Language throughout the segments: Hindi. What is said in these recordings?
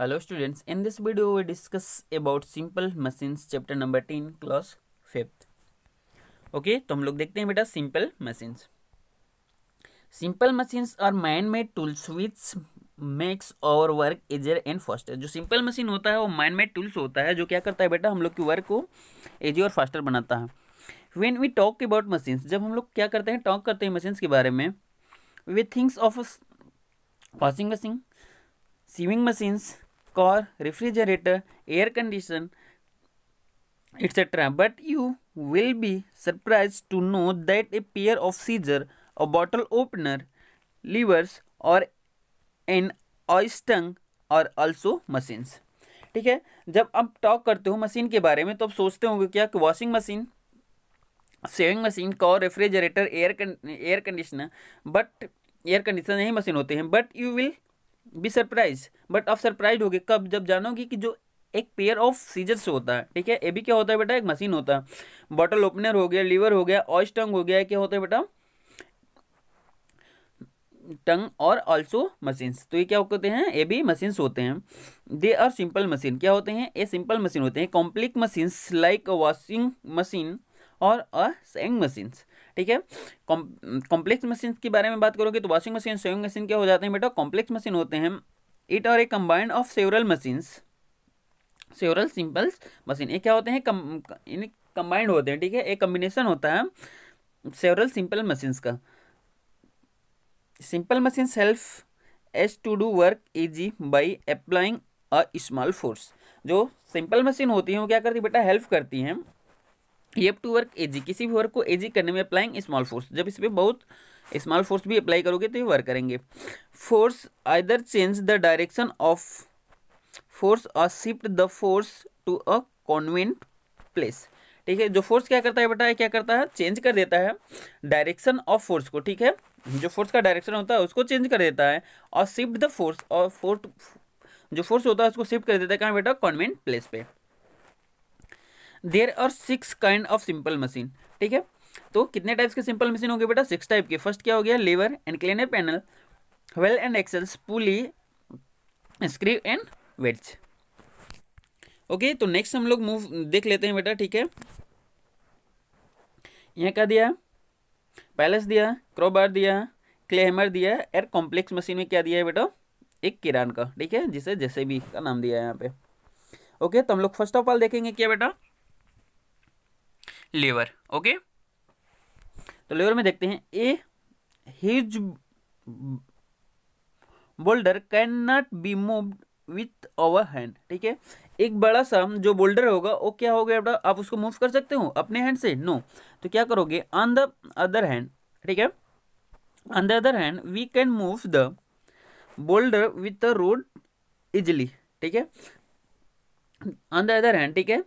Hello students in this video we discuss about simple machines chapter number 10 class fifth okay तो हम लोग देखते हैं बेटा simple machines simple machines are man made tools which makes our work easier and faster जो सिंपल मशीन होता है वो मैन मेड टूल्स होता है जो क्या करता है बेटा हम लोग की वर्क को इजी और फास्टर बनाता है when we talk about machines जब हम लोग क्या करते हैं टॉक करते हैं मशीन्स के बारे में we thinks of washing machine sewing machines car, refrigerator, air condition, etc. But you will be surprised to know that a pair of scissors, a bottle opener, levers or an oyster or also machines. ठीक है जब आप टॉक करते हो मशीन के बारे में तो आप सोचते होंगे क्या कि washing machine sewing machine car refrigerator air air conditioner but air conditioner नहीं मशीन होते हैं but you will be surprise but आप सरप्राइज होगे कब जब जानोगे कि जो एक पेयर ऑफ सीजर्स होता है ठीक है ये भी क्या होता है बेटा एक मशीन होता है बॉटल ओपनर हो गया लीवर हो गया ऑयस टंग हो गया क्या होता है बेटा टंग और ऑल्सो मशीन्स तो ये क्या होते हैं ये भी मशीन्स होते हैं दे आर सिंपल मशीन क्या होते हैं ये सिंपल मशीन होते हैं complex machines like washing machine और अ सेंग मशीन्स ठीक है कॉम्प्लेक्स मशीन के बारे में बात करोगे तो वॉशिंग मशीन सेविंग मशीन क्या हो जाते हैं बेटा कॉम्प्लेक्स मशीन होते हैं it are a combined of several machines several simples machine ये क्या होते हैं कम कंबाइंड होते हैं ठीक है एक कम्बिनेशन होता है सेवरल सिंपल मशीन्स का सिंपल मशीन सेल्फ us to do work easy by applying a small force जो सिंपल मशीन होती हैं वो क्या करती है बेटा हेल्प करती हैं ये टू वर्क एजी किसी भी वर्क को एजी करने में अप्लाइंग स्मॉल फोर्स जब इस पर बहुत स्मॉल फोर्स भी अप्लाई करोगे तो ये वर्क करेंगे force either change the direction of force or shift the force to a convenient place ठीक है जो फोर्स क्या करता है बेटा क्या करता है चेंज कर देता है डायरेक्शन ऑफ फोर्स को ठीक है जो फोर्स का डायरेक्शन होता है उसको चेंज कर देता है और शिफ्ट द फोर्स और फोर्स जो फोर्स होता है उसको शिफ्ट कर देता है कहाँ बेटा कॉन्वेंट प्लेस पे there are six kind of simple machine ठीक है तो कितने टाइप्स के सिंपल मशीन होंगे बेटा सिक्स टाइप के फर्स्ट क्या हो गया लेवर एंड क्लेनर पैनल wheel and axles pulley screw and wedge okay तो नेक्स्ट हम लोग मूव देख लेते हैं बेटा ठीक है यहाँ क्या दिया पैलेस दिया क्रोबार दिया क्लेमर दिया एयर कॉम्प्लेक्स मशीन में क्या दिया है बेटा एक किरान का ठीक है जिसे जैसे भी का नाम दिया है यहाँ पे ओके तो हम लोग फर्स्ट ऑफ ऑल देखेंगे क्या बेटा लेवर ओके तो लेवर में देखते हैं a huge boulder can not be move with our hand ठीक है एक बड़ा सा जो बोल्डर होगा वो क्या हो गया आप उसको मूव कर सकते हो अपने हैंड से नो no. तो क्या करोगे ऑन द अदर हैंड ठीक है on the other hand we can move the boulder with the rod easily ठीक है ऑन द अदर हैंड ठीक है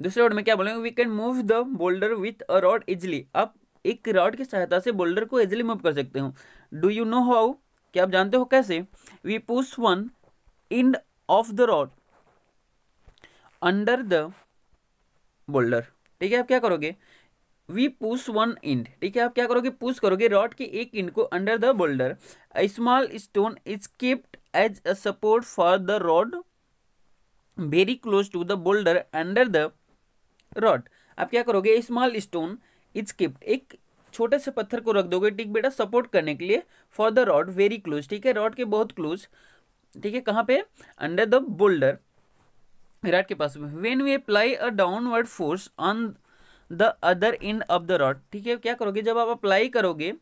दूसरे वर्ड में क्या बोलेंगे we can move the boulder with a rod easily आप एक रॉड की सहायता से बोल्डर को इजली मूव कर सकते हो डू यू नो हाउ क्या आप जानते हो कैसे we push one end of the rod under the boulder ठीक है आप क्या करोगे वी पुश वन इंड ठीक है आप क्या करोगे पुश करोगे रॉड के एक इंड को under the boulder small stone is kept as a support for the rod very close to the boulder under the rod आप क्या करोगे स्मॉल स्टोन इज किप्ट एक छोटे से पत्थर को रख दोगे ठीक बेटा सपोर्ट करने के लिए for the rod very close ठीक है रॉड के बहुत क्लोज ठीक है कहाँ पे अंडर द बोल्डर विराट के पास में when we apply a downward force on the other end of the rod ठीक है क्या करोगे जब आप अप्लाई करोगे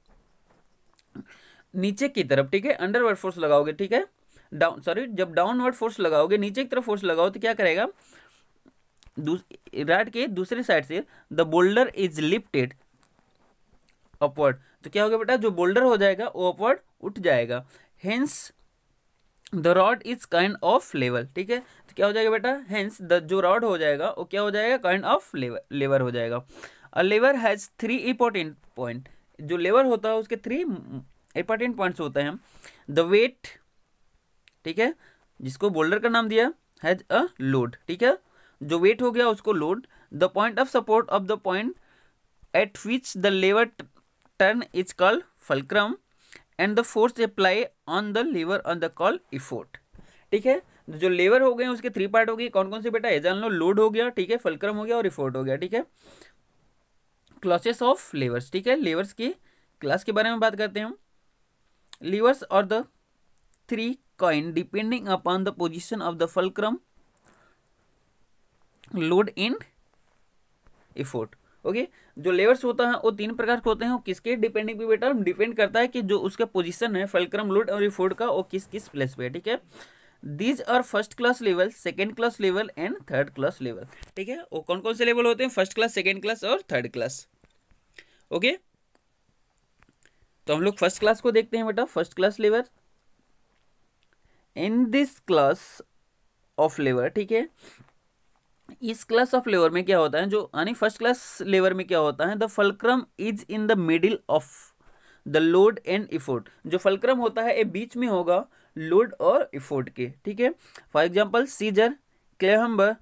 नीचे की तरफ ठीक है अंडरवर्ड फोर्स लगाओगे ठीक है डाउन सॉरी जब डाउनवर्ड फोर्स लगाओगे नीचे की तरफ फोर्स लगाओ तो क्या करेगा रॉड के दूसरे साइड से the boulder is lifted upward तो क्या होगा बेटा जो बोल्डर हो जाएगा वो अपवर्ड उठ जाएगा hence the rod is kind of lever ठीक है तो क्या हो जाएगा बेटा हेंस द जो रॉड हो जाएगा वो क्या हो जाएगा काइंड ऑफ लेवर लेवर हो जाएगा a lever has three important point जो लेवर होता है उसके थ्री इंपॉर्टेंट पॉइंट्स होते हैं द वेट ठीक है जिसको बोल्डर का नाम दिया हैज अ लोड ठीक है जो वेट हो गया उसको load the point of support of the point at which the lever turn is call fulcrum and the force apply on the lever on the call effort ठीक है जो लेवर हो गए उसके थ्री पार्ट हो गए कौन कौन से बेटा है जान लो लोड हो गया ठीक है फलक्रम हो गया और इफोर्ट हो गया ठीक है क्लासेस ऑफ लेवर्स ठीक है लेवर्स की क्लास के बारे में बात करते हैं हम लीवर्स और the three coin depending upon the position of the fulcrum load in effort okay जो लेवर्स होता है वो तीन प्रकार के होते हैं वो किसके डिपेंडिंग पे बेटा डिपेंड करता है कि जो उसका पोजीशन है फलक्रम लोड और रिफोर्ड का वो किस किस प्लेस पे है ठीक है these are first class lever second class lever and third class lever ठीक है वो कौन कौन से लेवल होते हैं फर्स्ट क्लास सेकेंड क्लास और थर्ड क्लास ओके तो हम लोग फर्स्ट क्लास को देखते हैं बेटा first class lever in this class of lever ठीक है इस क्लास ऑफ लेवर में क्या होता है जो यानी फर्स्ट क्लास लेवर में क्या होता है the fulcrum is in the middle of the load and effort जो फलक्रम होता है ये बीच में होगा लोड और इफोर्ट के ठीक है for example scissor claw hammer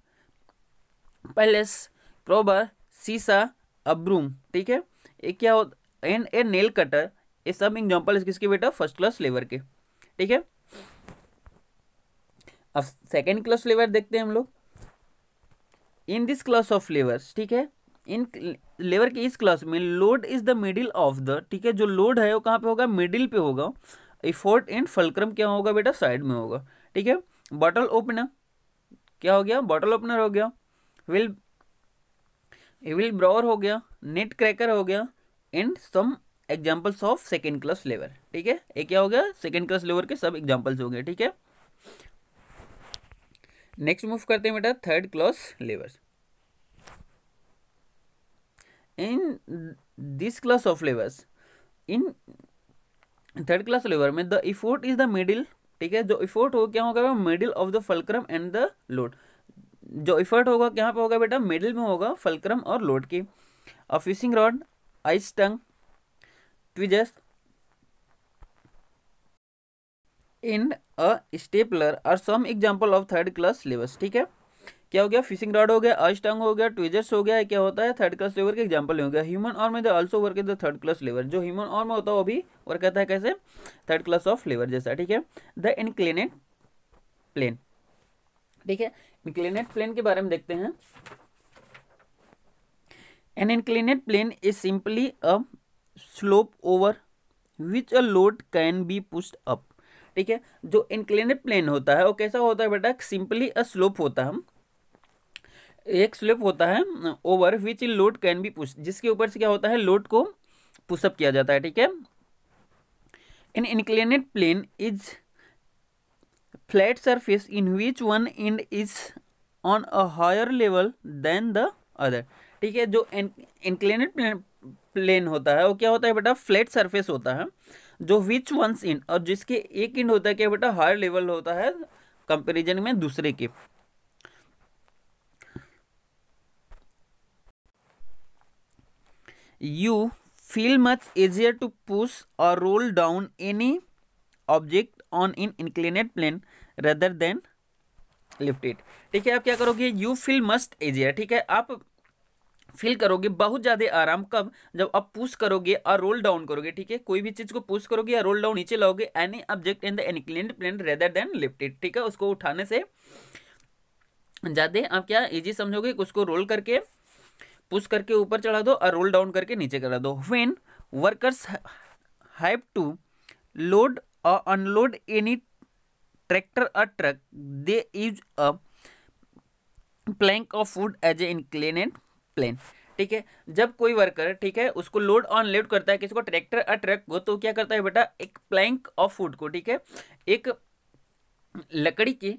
pliers crowbar seesaw a broom ठीक है ये क्या होता एंड ए नेल कटर ये सब एग्जाम्पल किसके बेटा फर्स्ट क्लास लेवर के ठीक है अब सेकेंड क्लास फ्लेवर देखते हैं हम लोग in this class of levers ठीक है इन लेवर के इस क्लास में load is the middle of the ठीक है जो लोड है वो कहाँ पे होगा मिडिल पे होगा इफोर्ट इन फलक्रम क्या होगा बेटा साइड में होगा ठीक है बॉटल ओपनर क्या हो गया बॉटल ओपनर हो गया विल विल ब्रावर हो गया नेट क्रैकर हो गया and some examples of second class lever ठीक है ये क्या हो गया सेकेंड क्लास लेवर के सब एग्जाम्पल्स हो गए ठीक है नेक्स्ट मूव करते हैं बेटा third class levers in this class of levers in third class lever में the effort is the middle ठीक है जो इफोर्ट हो क्या होगा middle of the fulcrum and the load जो इफर्ट होगा क्या पे होगा बेटा मिडिल में होगा फलक्रम और लोड की a fishing rod ice tong tweezers in a stapler are some example of third class syllabus ठीक है क्या हो गया फिशिंग रॉड हो गया अस्टंग हो गया ट्विजर्स हो गया क्या होता है थर्ड क्लास लेवर का एग्जाम्पल हो गया ह्यूमन और में also work is the third class lever जो ह्यूमन और में होता है वो भी वर्क करता है कैसे थर्ड क्लास ऑफ लेवर जैसा ठीक है द इनक्लेनेट प्लेन ठीक है इनक्लेनेट प्लेन के बारे में देखते हैं an inclined plane is simply a slope over which a load can be pushed up ठीक है जो इंक्लेनेड प्लेन होता है वो कैसा होता है बेटा सिंपली अ स्लोप होता है एक स्लोप होता है over which load can be push जिसके ऊपर से क्या होता है लोड को पुशअप किया जाता है ठीक है an inclined plane is flat surface in which one end is on a higher level than the other ठीक है जो इंक्लेनेड प्लेन प्लेन होता है वो क्या होता है बेटा फ्लैट सरफेस होता है जो विच वंस इंड और जिसके एक इंड होता है क्या बेटा हायर लेवल होता है कंपेरिजन में दूसरे के you feel much easier to push or roll down any object on in inclined plane rather than lifted ठीक है आप क्या करोगे यू फील मस्ट एजियर ठीक है आप फील करोगे बहुत ज़्यादा आराम कब जब आप पुश करोगे और रोल डाउन करोगे ठीक है कोई भी चीज़ को पुश करोगे या रोल डाउन नीचे लाओगे any object in the inclined plane rather than lifted ठीक है उसको उठाने से ज़्यादा आप क्या इजी समझोगे उसको रोल करके पुश करके ऊपर चढ़ा दो और रोल डाउन करके नीचे करा दो when workers have to load or unload any tractor or truck there is a plank of wood as a inclined plane ठीक है जब कोई वर्कर ठीक है उसको लोड ऑन लेफ्ट करता है किसी को ट्रैक्टर या ट्रक को तो क्या करता है बेटा एक प्लैंक ऑफ फूड को ठीक है एक लकड़ी की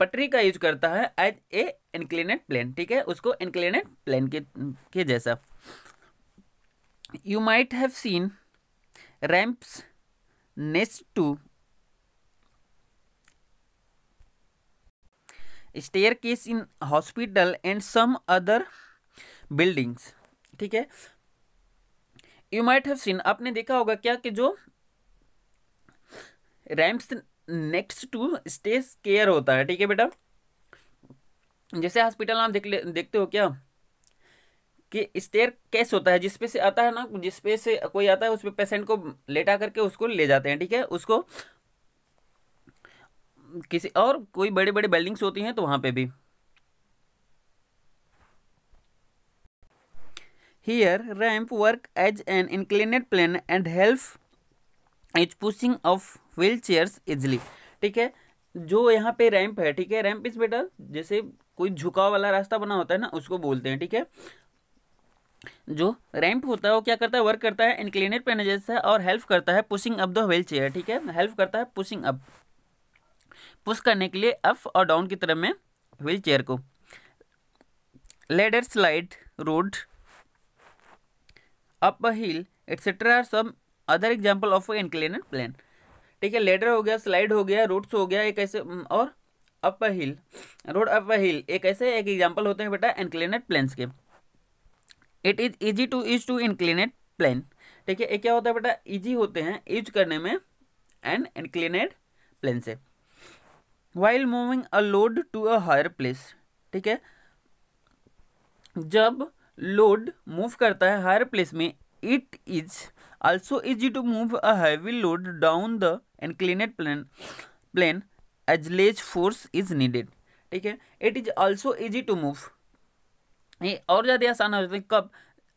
पटरी का यूज करता है एज ए इनक्लिनेट प्लेन ठीक है उसको इनक्लिनेट प्लेन के के जैसा you might have seen ramps next to staircase in hospital and some other buildings ठीक है यू माइट हैव सीन आपने देखा होगा क्या कि जो ramps next to staircase होता है ठीक है बेटा जैसे हॉस्पिटल आप देख ले देखते हो क्या कि स्टेयर केस होता है जिसपे से आता है ना जिसपे से कोई आता है उस पर पे पेशेंट को लेटा करके उसको ले जाते हैं ठीक है उसको किसी और कोई बड़े बड़े बिल्डिंग्स होती हैं तो वहाँ पे भी here ramp work as an inclined plane and help is pushing of wheelchairs easily ठीक है जो यहाँ पे रैंप है ठीक है रैंप इज बेटर जैसे कोई झुकाव वाला रास्ता बना होता है ना उसको बोलते हैं ठीक है जो रैंप होता है वो क्या करता है वर्क करता है इंक्लिनेट पेन जैसा और हेल्प करता है pushing up the wheelchair ठीक है हेल्प करता है पुशिंग अप पुश करने के लिए अप और डाउन की तरफ में व्हील चेयर को ladder slide road uphill etcetera सब other example of inclined plane ठीक है लेडर हो गया स्लाइड हो गया रोड्स हो गया एक ऐसे और uphill road uphill एक ऐसे एक एग्जाम्पल होते हैं बेटा इनक्लेनेट प्लेन्स के it is easy to is to inclined plane ठीक है ये क्या होता है बेटा इजी होते हैं यूज करने में एंड इनक्लेनेट प्लेन से while moving a load to a higher place ठीक है जब लोड मूव करता है हायर प्लेस में it is also easy to move a heavy load down the inclined plane plane as less force is needed ठीक है it is also easy to move ये और ज़्यादा आसान हो जाता है कब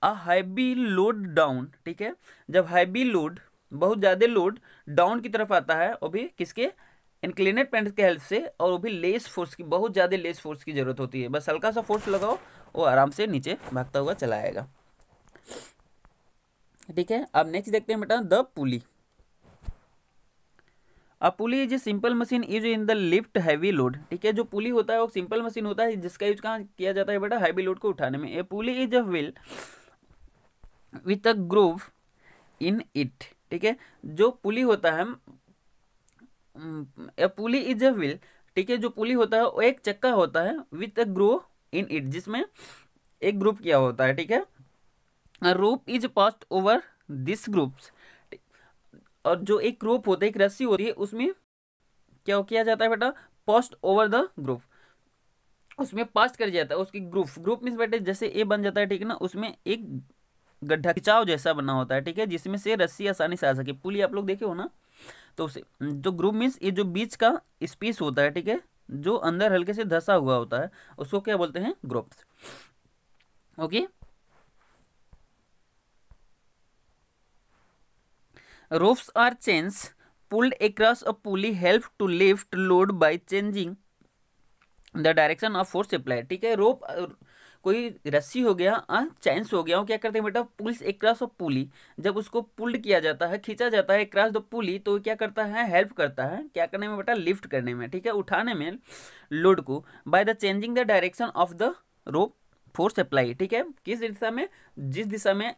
अ हैवी लोड डाउन ठीक है जब हैवी लोड बहुत ज़्यादा लोड डाउन की तरफ आता है और भी किसके इनक्लिनेट पेंट के हेल्प से और वो भी लेस फोर्स की बहुत ज़्यादा लेस फोर्स की ज़रूरत होती है बस हल्का सा फोर्स लगाओ वो आराम से नीचे भागता हुआ चला आएगा ठीक है अब नेक्स्ट देखते हैं बेटा द पुली अब pulley is a simple machine is in the lift heavy load ठीक है जो पुली होता है वो सिंपल मशीन होता है जिसका यूज कहाँ किया जाता है बेटा हैवी लोड को उठाने में a pulley is a wheel with a groove in it ठीक है जो पुली होता है ए पुली इज ए व्हील ठीक है जो पुली होता है वो एक चक्का होता है with a groove in it जिसमें एक ग्रुप किया होता है ठीक है rope is passed over this grooves और जो एक रूप होता है एक रस्सी होती है उसमें क्या किया जाता है बेटा पास्ट ओवर द ग्रुप उसमें पास्ट कर जाता है उसकी ग्रुप ग्रुप मीन्स बेटे जैसे ए बन जाता है ठीक है ना उसमें एक गड्ढा खिंचाव जैसा बना होता है ठीक है जिसमें से रस्सी आसानी से आ सके पुली आप लोग देखे हो ना तो जो ग्रुप मीन्स ये जो बीच का स्पीस होता है ठीक है जो अंदर हल्के से धसा हुआ होता है उसको क्या बोलते हैं grooves okay ropes or chains pulled across a pulley help to lift load by changing the direction of force apply ठीक है रोप कोई रस्सी हो गया हाँ, चैंस हो गया क्या करते हैं बेटा पुल्स एक क्रॉस ऑफ पुली जब उसको पुल्ड किया जाता है खींचा जाता है एक क्रॉस द पुली तो क्या करता है हेल्प करता है क्या करने में बेटा लिफ्ट करने में ठीक है उठाने में लोड को by the changing the direction of the rope force apply ठीक है किस दिशा में जिस दिशा में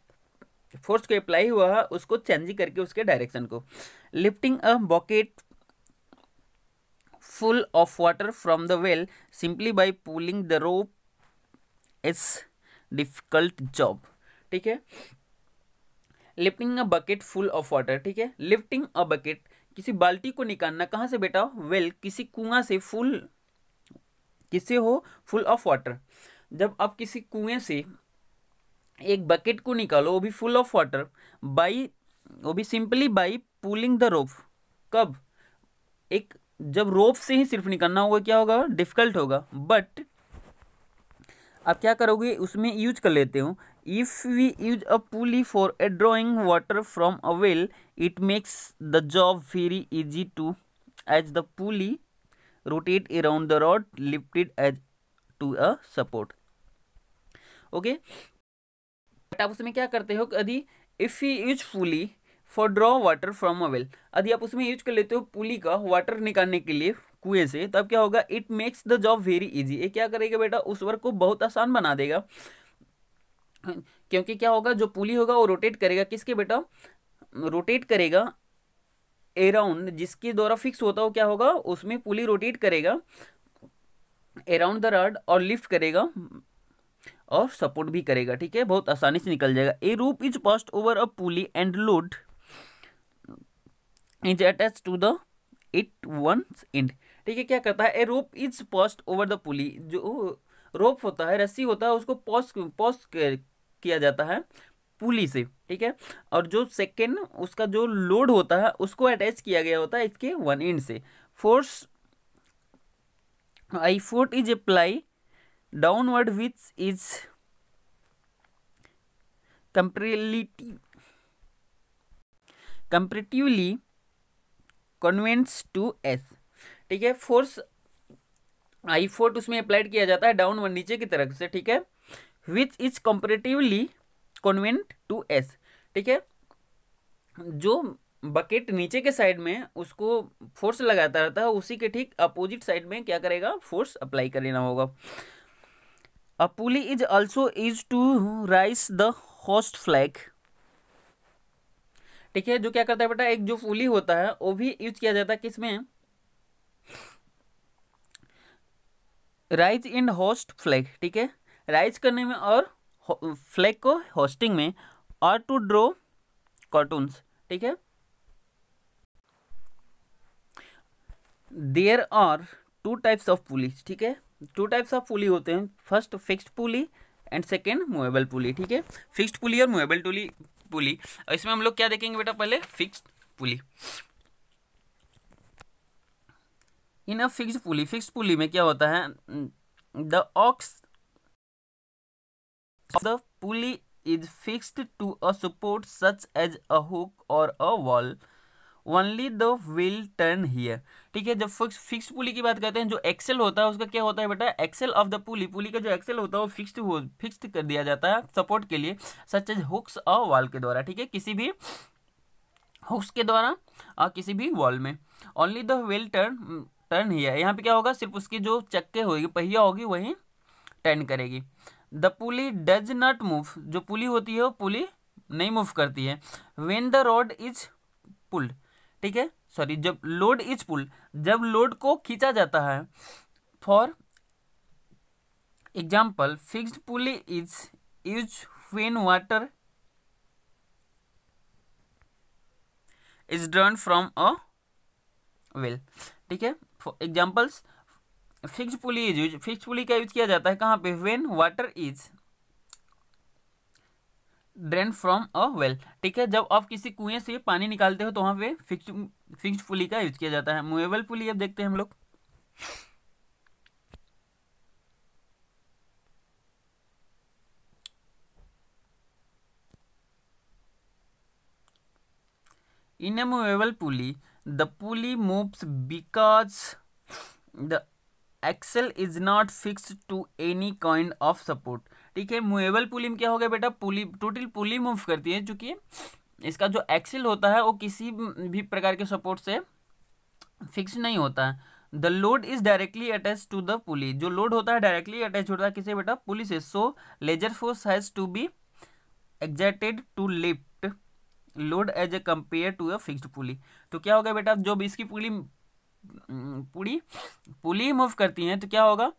फोर्स को अप्लाई हुआ है उसको चेंजिंग करके उसके डायरेक्शन को lifting a bucket full of water from the well simply by pulling the rope it's difficult job ठीक है lifting a bucket full of water ठीक है लिफ्टिंग अ बकेट किसी बाल्टी को निकालना कहाँ से बेटा वेल well, किसी कुआं से फुल किससे हो फुल ऑफ वाटर जब आप किसी कुएं से एक बकेट को निकालो वो भी फुल ऑफ वाटर बाई वो भी simply by pulling the rope कब एक जब रोप से ही सिर्फ निकालना होगा क्या होगा डिफिकल्ट होगा बट आप क्या करोगे उसमें यूज कर लेते हो if we use a pulley for a drawing water from a well it makes the job very easy to as the pulley rotate around the rod lifted as to a support okay but आप उसमें क्या करते हो यदि if you use pulley for draw water from a well यदि आप उसमें यूज कर लेते हो पुली का वाटर निकालने के लिए कुएं से तब क्या होगा it makes the job very easy ये क्या करेगा बेटा उस वर्क को बहुत आसान बना देगा क्योंकि क्या होगा जो पुली होगा वो रोटेट करेगा किसके बेटा रोटेट करेगा अराउंड जिसके द्वारा फिक्स होता हो क्या होगा उसमें पुली रोटेट करेगा अराउंड द रड और लिफ्ट करेगा और सपोर्ट भी करेगा ठीक है बहुत आसानी से निकल जाएगा a rope is passed over a pulley and load is attached to the it once end ठीक है क्या करता है a rope is passed over the pulley जो रोप होता है रस्सी होता है उसको पॉस्ट पॉस्ट किया जाता है पुली से ठीक है और जो सेकेंड उसका जो लोड होता है उसको अटैच किया गया होता है इसके वन एंड से force effort is apply downward which is comparatively comparatively convenient to us ठीक है फोर्स आई फोर्ट उसमें अप्लाइड किया जाता है डाउन वन नीचे की तरफ से ठीक है which is comparatively convenient to us ठीक है जो बकेट नीचे के साइड में उसको फोर्स लगाता रहता है उसी के ठीक अपोजिट साइड में क्या करेगा फोर्स अप्लाई करना होगा a pulley is also is to raise the hoist flag ठीक है जो क्या करता है बेटा एक जो पुली होता है वो भी यूज किया जाता है किसमें राइज इन होस्ट फ्लैग ठीक है राइज करने में और फ्लैग को होस्टिंग में और टू ड्रो कार्टून्स ठीक है there are two types of pulley ठीक है टू टाइप्स ऑफ पुली होते हैं first fixed pulley and second movable pulley ठीक है फिक्स्ड पुली और मूवेबल टूली पुली इसमें हम लोग क्या देखेंगे बेटा पहले fixed pulley in a fix pulley fix pulley में क्या होता है the axle the pulley is fixed to a support such as a hook or a wall only the wheel turn here ठीक है जब फिक्स फिक्स पुली की बात करते हैं जो एक्सेल होता है उसका क्या होता है बेटा axle of the pulley pulley का जो एक्सेल होता है वो फिक्स्ड हो फिक्स्ड कर दिया जाता है सपोर्ट के लिए such as hooks a wall के द्वारा ठीक है किसी भी हुक्स के द्वारा और किसी भी वॉल में only the wheel turn turn ही है यहाँ पे क्या होगा सिर्फ उसकी जो चक्के होगी पहिया होगी वही टर्न करेगी the pulley does not move जो पुली होती है वो पुली नहीं मूव करती है when the rope is pulled ठीक है सॉरी जब लोड इज पुल जब लोड को खींचा जाता है for example fixed pulley is use when water is drawn from a well ठीक है examples fix pulley is use fix pulley का यूज किया जाता है कहाँ पे when water is drawn from a well ठीक है जब आप किसी कुएं से पानी निकालते हो तो वहाँ पे फिक्स फिक्स पुली का यूज किया जाता है मूवेबल पुली अब देखते हैं हम लोग in a movable pulley the pulley moves because the axle is not fix to any kind of support ठीक है मूवेबल पुली में क्या हो गया बेटा पुली टोटल पुली मूव करती है चूंकि इसका जो एक्सेल होता है वो किसी भी प्रकार के सपोर्ट से फिक्स नहीं होता है the load is directly attach to the pulley जो लोड होता है डायरेक्टली अटैच होता है किसे बेटा पुली से so lesser force has to be exerted to lift load as a compare to a fixed pulley तो क्या होगा बेटा जब इसकी पुली पुली पुली मूव करती हैं तो क्या होगा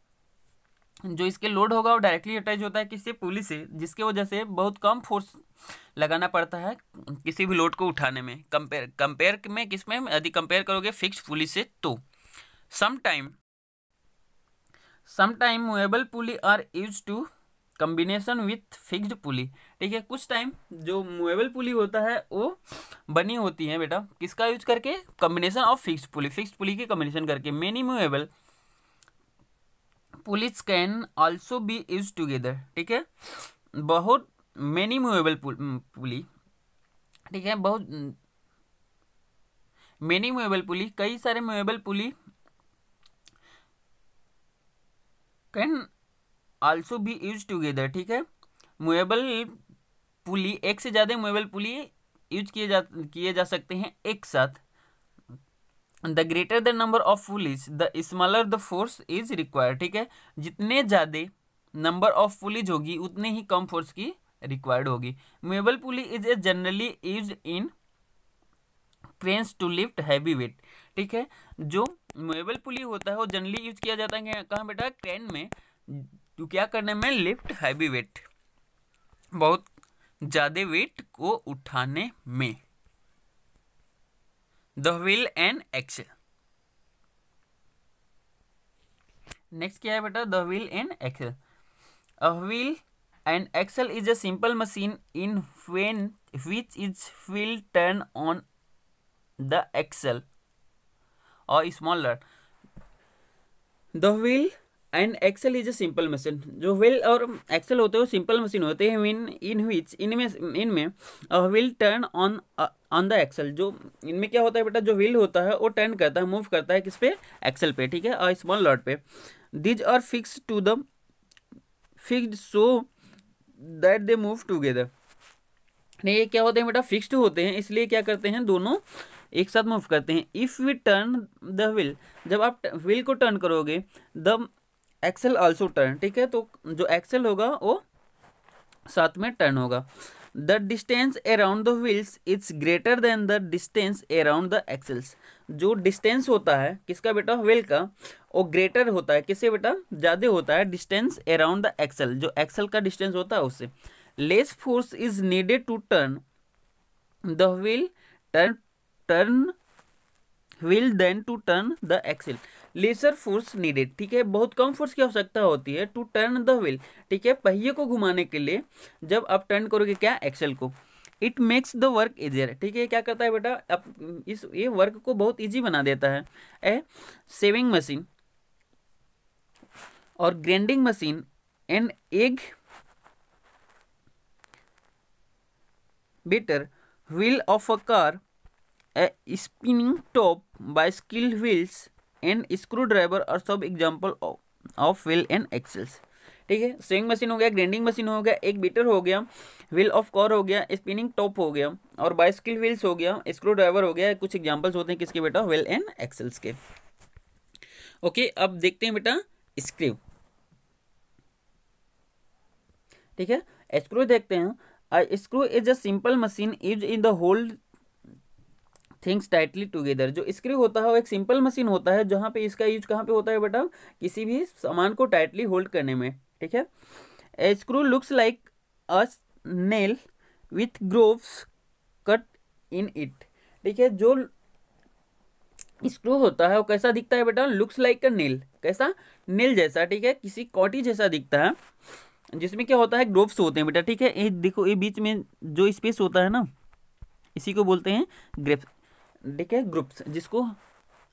जो इसके लोड होगा वो डायरेक्टली अटैच होता है किसी पुली से जिसके वजह से बहुत कम फोर्स लगाना पड़ता है किसी भी लोड को उठाने में कंपेयर कंपेयर में किस में यदि कंपेयर करोगे फिक्स पुली से तो sometime sometime movable pulley are use to combination with fixed pulley ठीक है कुछ टाइम जो मूवेबल पुली होता है वो बनी होती है बेटा किसका यूज करके combination of fixed pulley fixed pulley के कम्बिनेशन करके many movable pulleys can also be use together ठीक है बहुत मेनी मूवेबल पुली ठीक है बहुत मेनी मूवेबल पुली कई सारे movable pulley can also be use together ठीक है मूवेबल पुली एक से ज़्यादा मूवेबल पुली यूज किए जा किए जा सकते हैं एक साथ the greater the number of pulleys the smaller the force is required ठीक है जितने ज़्यादा नंबर ऑफ पुलिस होगी उतने ही कम फोर्स की रिक्वायर्ड होगी movable pulley is a generally use in cranes to lift heavy weight ठीक है जो मूवेबल पुली होता है वो जनरली यूज किया जाता है कहाँ बेटा क्रेन में तो क्या करने में लिफ्ट हैवी वेट बहुत ज़्यादा वेट को उठाने में the wheel and axle next क्या है बेटा the wheel and axle a wheel and axle is a simple machine in when which is wheel turn on the axle or smaller the wheel and axle is a simple machine जो व्हील और एक्सेल होते हैं सिंपल मशीन होते हैं मीन इन व्हिच इनमें इनमें wheel turn on on the axle जो इनमें क्या होता है बेटा जो व्हील होता है वो टर्न करता है मूव करता है किस पे एक्सेल पे ठीक है और स्मॉल लॉट पे these are fix to the fix so that they move together ये क्या होते हैं बेटा फिक्स्ड होते हैं इसलिए क्या करते हैं दोनों एक साथ मूव करते हैं if we turn the wheel जब आप व्हील को टर्न करोगे द एक्सेल आल्सो टर्न ठीक है तो जो एक्सेल होगा वो साथ में टर्न होगा the distance around the wheels it's greater than the distance around the axles जो डिस्टेंस होता है किसका बेटा व्हील का वो ग्रेटर होता है किससे बेटा ज़्यादा होता है डिस्टेंस अराउंड द एक्सेल जो एक्सेल का डिस्टेंस होता है उससे less force is needed to turn the wheel turn turn wheel then to turn the axle lesser force needed ठीक है बहुत कम फोर्स की आवश्यकता होती है टू टर्न द व्हील ठीक है पहिए को घुमाने के लिए जब आप टर्न करोगे क्या एक्सेल को it makes the work easier ठीक है क्या करता है बेटा अब इस ये वर्क को बहुत ईजी बना देता है a sewing machine or grinding machine and egg beater wheel of a car a spinning top bicycle wheels and screwdriver और सब example of wheel and axles ठीक है स्विंग मशीन हो गया ग्रेंडिंग मशीन हो गया एक बीटर हो गया व्हील ऑफ कॉर हो गया स्पिनिंग टॉप हो गया और बाइस्किल व्हील्स हो गया स्क्रू ड्राइवर हो गया कुछ एग्जाम्पल्स होते हैं किसके बेटा व्हील एंड एक्सेल्स के ओके अब देखते हैं बेटा स्क्रू ठीक है स्क्रू देखते हैं screw is a simple machine use in the hold things tightly together जो स्क्रू होता है वो एक सिंपल मशीन होता है जहाँ पे इसका यूज कहाँ पे होता है बेटा किसी भी सामान को टाइटली होल्ड करने में ठीक है a screw looks like a nail with grooves cut in it ठीक है जो स्क्रू होता है वो कैसा दिखता है बेटा लुक्स लाइक अ नेल कैसा नेल जैसा ठीक है किसी कॉटी जैसा दिखता है जिसमें क्या होता है ग्रोव्स होते हैं बेटा ठीक है ये देखो ये बीच में जो स्पेस होता है ना इसी को बोलते हैं ग्रेप्स ठीक है ग्रुप्स जिसको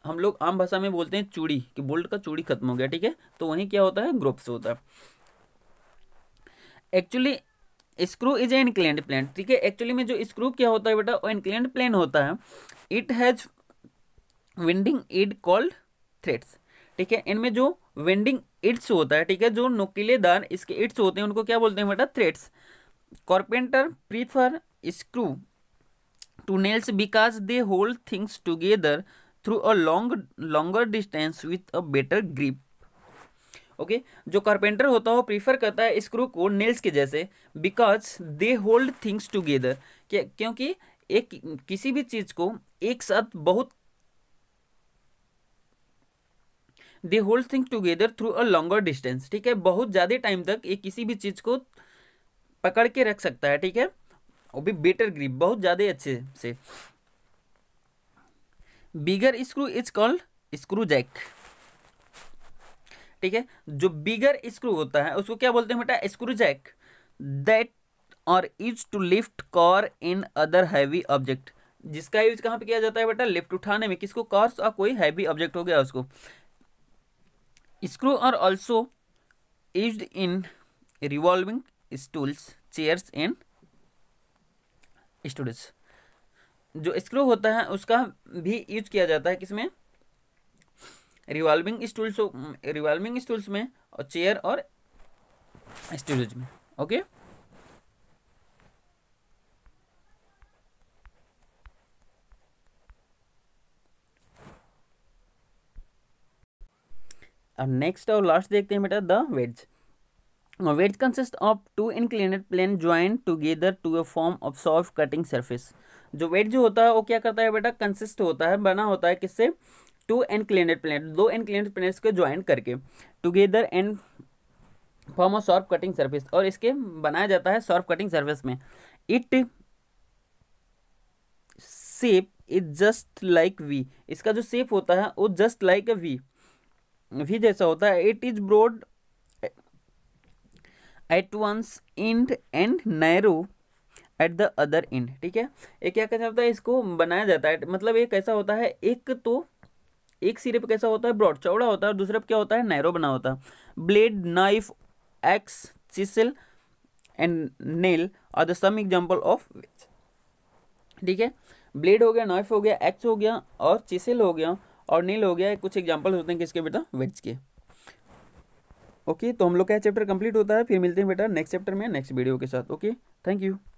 हम लोग आम भाषा में बोलते हैं चूड़ी कि बोल्ट का चूड़ी खत्म हो गया ठीक है तो वहीं क्या होता है ग्रुप्स होता है actually screw is a inclined plane ठीक है एक्चुअली में जो स्क्रू क्या होता है बेटा वो इनक्लेंड प्लेन होता है it has winding it called threads ठीक है इनमें जो वेंडिंग इट्स होता है ठीक है जो नुकीलेदार इसके इट्स होते हैं उनको क्या बोलते हैं बेटा threads carpenter prefer screw tunnels because they hold things together through a long longer distance with a better grip okay okay? जो कारपेंटर होता है वो प्रीफर करता है स्क्रू को नेल्स के जैसे because they hold things together क्योंकि एक किसी भी चीज़ को एक साथ बहुत they hold things together through a longer distance ठीक है बहुत ज़्यादा टाइम तक ये किसी भी चीज़ को पकड़ के रख सकता है ठीक है वो भी बेटर ग्रिप बहुत ज़्यादा अच्छे से bigger screw is called screw jack ठीक है जो बिगर स्क्रू होता है उसको क्या बोलते हैं बेटा स्क्रू जैक दैट और is to lift car in other heavy object जिसका यूज कहाँ पे किया जाता है बेटा लिफ्ट उठाने में किसको कॉर्स और कोई हैवी ऑब्जेक्ट हो गया उसको स्क्रू और also use in revolving stools chairs and storage जो स्क्रू होता है उसका भी यूज किया जाता है किसमें रिवॉल्विंग स्टूल्स रिवॉल्विंग स्टूल्स में और चेयर और स्टोरेज में ओके अब नेक्स्ट और लास्ट देखते हैं बेटा the wedge which consists of two inclined plane joined together to a form of soft cutting surface जो वेट जो होता है वो क्या करता है बेटा कंसिस्ट होता है बना होता है किससे टू एनक्लेनेड प्लेट दो एनक्लेनेड प्लेट्स को ज्वाइन करके together and form of sharp cutting surface और इसके बनाया जाता है सॉर्फ कटिंग सर्विस में it shape is just like V इसका जो सेप होता है वो just like a V V जैसा होता है it is broad at one end and narrow at the other end ठीक है ये क्या कहना होता है इसको बनाया जाता है मतलब ये कैसा होता है एक तो एक सिरे पे कैसा होता है ब्रॉड चौड़ा होता है और दूसरे पे क्या होता है नैरो बना होता है blade knife axe chisel and nail are the some example of which ठीक है ब्लेड हो गया नाइफ हो गया एक्स हो गया और चिसल हो गया और नील हो गया कुछ एग्जाम्पल होते हैं किसके बेटा वेज के ओके तो हम लोग का चैप्टर कंप्लीट होता है फिर मिलते हैं बेटा नेक्स्ट चैप्टर में नेक्स्ट वीडियो के साथ ओके थैंक यू